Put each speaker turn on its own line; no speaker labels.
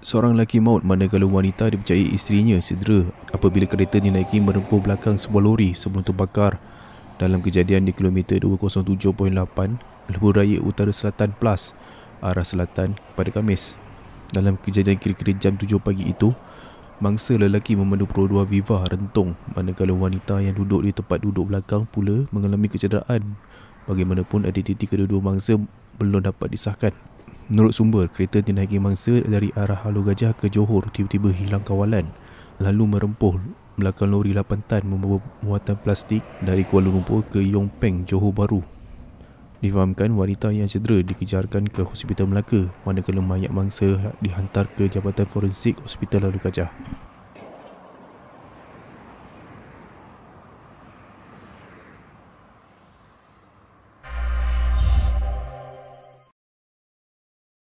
seorang lelaki maut manakala wanita dipercayai isterinya cedera apabila kereta dinaiki merempuh belakang sebuah lori sebelum terbakar dalam kejadian di kilometer 207.8 Lebuh Raya Utara Selatan Plus arah selatan pada Kamis. Dalam kejadian kira-kira jam 7 pagi itu, mangsa lelaki memandu Pro 2 Viva rentung manakala wanita yang duduk di tempat duduk belakang pula mengalami kecederaan. Bagaimanapun identiti kedua-dua mangsa belum dapat disahkan Menurut sumber, kereta dinaiki mangsa dari arah Halu Gajah ke Johor tiba-tiba hilang kawalan lalu merempuh belakang lori 8 tan membawa muatan plastik dari Kuala Lumpur ke Yong Peng, Johor Baru. Difahamkan wanita yang cedera dikejarkan ke Hospital Melaka manakala mayat mangsa dihantar ke Jabatan Forensik Hospital Halu Gajah.